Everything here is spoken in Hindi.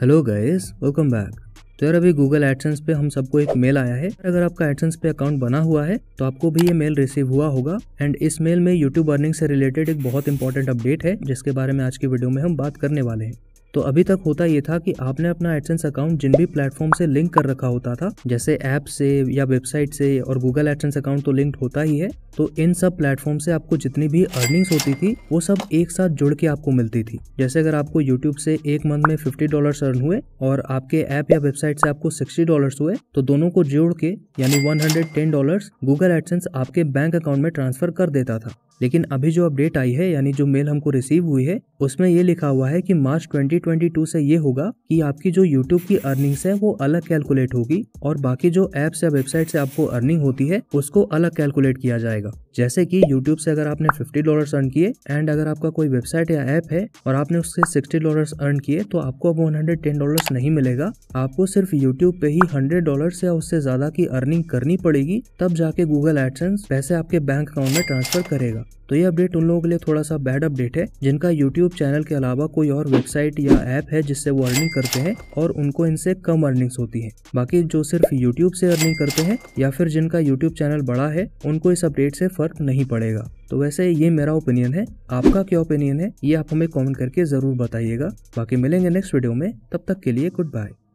हेलो गाइस वेलकम बैक तो यार अभी गूगल एडसेंस पे हम सबको एक मेल आया है अगर आपका एडसेंस पे अकाउंट बना हुआ है तो आपको भी ये मेल रिसीव हुआ होगा एंड इस मेल में यूट्यूब अर्निंग से रिलेटेड एक बहुत इंपॉर्टेंट अपडेट है जिसके बारे में आज की वीडियो में हम बात करने वाले हैं तो अभी तक होता ये था कि आपने अपना एडसेंस अकाउंट जिन भी प्लेटफॉर्म से लिंक कर रखा होता था जैसे ऐप से या वेबसाइट से और गूगल एडसेंस अकाउंट तो लिंक होता ही है तो इन सब प्लेटफॉर्म से आपको जितनी भी अर्निंग्स होती थी वो सब एक साथ जुड़ के आपको मिलती थी जैसे अगर आपको यूट्यूब से एक मंथ में फिफ्टी डॉलर अर्न हुए और आपके ऐप या वेबसाइट से आपको सिक्सटी डॉलर हुए तो दोनों को जोड़ के यानी one hundred ten dollar Google AdSense आपके बैंक अकाउंट में ट्रांसफर कर देता था लेकिन अभी जो अपडेट आई है यानी जो मेल हमको रिसीव हुई है उसमें ये लिखा हुआ है कि मार्च 2022 से ये होगा कि आपकी जो यूट्यूब की अर्निंग्स है वो अलग कैलकुलेट होगी और बाकी जो एप्स या वेबसाइट से आपको अर्निंग होती है उसको अलग कैलकुलेट किया जाएगा जैसे कि YouTube से अगर आपने 50 डॉलर्स अर्न किए एंड अगर आपका कोई वेबसाइट या ऐप है और आपने उससे 60 डॉलर्स अर्न किए तो आपको अब 110 डॉलर्स नहीं मिलेगा आपको सिर्फ YouTube पे ही 100 डॉलर्स या उससे ज्यादा की अर्निंग करनी पड़ेगी तब जाके Google एडसेंस पैसे आपके बैंक अकाउंट में ट्रांसफर करेगा तो ये अपडेट उन लोगों के लिए थोड़ा सा बैड अपडेट है जिनका यूट्यूब चैनल के अलावा कोई और वेबसाइट या ऐप है जिससे वो अर्निंग करते हैं और उनको इनसे कम अर्निंग्स होती है बाकी जो सिर्फ यूट्यूब से अर्निंग करते हैं या फिर जिनका यूट्यूब चैनल बड़ा है उनको इस अपडेट से फर्क नहीं पड़ेगा तो वैसे ये मेरा ओपिनियन है आपका क्या ओपिनियन है ये आप हमें कमेंट करके जरूर बताइएगा बाकी मिलेंगे नेक्स्ट वीडियो में तब तक के लिए गुड बाय